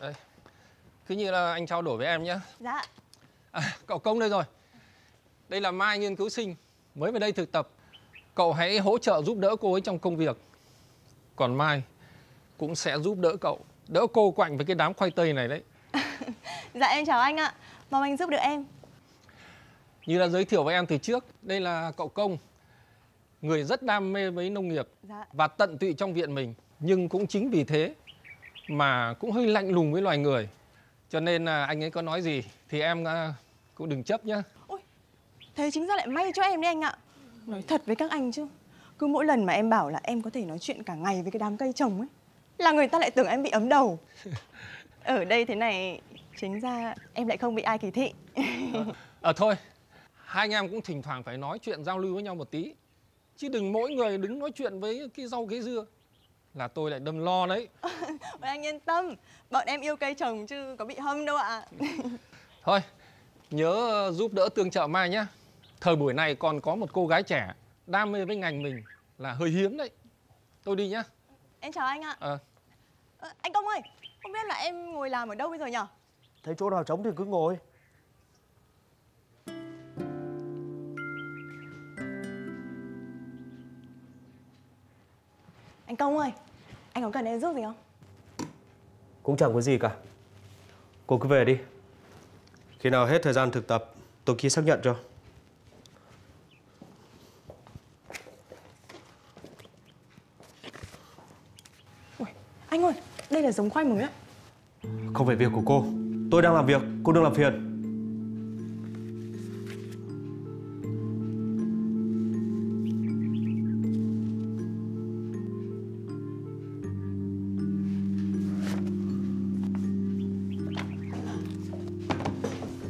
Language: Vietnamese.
Đấy. Cứ như là anh trao đổi với em nhé Dạ à, Cậu Công đây rồi Đây là Mai nghiên cứu sinh Mới về đây thực tập Cậu hãy hỗ trợ giúp đỡ cô ấy trong công việc Còn Mai Cũng sẽ giúp đỡ cậu Đỡ cô quạnh với cái đám khoai tây này đấy Dạ em chào anh ạ Mong anh giúp được em Như đã giới thiệu với em từ trước Đây là cậu Công Người rất đam mê với nông nghiệp dạ. Và tận tụy trong viện mình Nhưng cũng chính vì thế mà cũng hơi lạnh lùng với loài người cho nên là anh ấy có nói gì thì em à, cũng đừng chấp nhá Ôi, thế chính ra lại may cho em đấy anh ạ nói thật với các anh chứ cứ mỗi lần mà em bảo là em có thể nói chuyện cả ngày với cái đám cây trồng ấy là người ta lại tưởng em bị ấm đầu ở đây thế này chính ra em lại không bị ai kỳ thị ờ à, à, thôi hai anh em cũng thỉnh thoảng phải nói chuyện giao lưu với nhau một tí chứ đừng mỗi người đứng nói chuyện với cái rau cái dưa là tôi lại đâm lo đấy Ôi vâng, anh yên tâm Bọn em yêu cây trồng chứ có bị hâm đâu ạ à. Thôi Nhớ ờ, giúp đỡ tương trợ mai nhá Thời buổi này còn có một cô gái trẻ Đam mê với ngành mình Là hơi hiếm đấy Tôi đi nhá Em chào anh ạ à. à. Anh Công ơi Không biết là em ngồi làm ở đâu bây giờ nhở Thấy chỗ nào trống thì cứ ngồi Anh Công ơi, anh có cần em giúp gì không? Cũng chẳng có gì cả Cô cứ về đi Khi nào hết thời gian thực tập Tôi ký xác nhận cho Ui, Anh ơi, đây là giống khoai mới ạ Không phải việc của cô Tôi đang làm việc, cô đừng làm phiền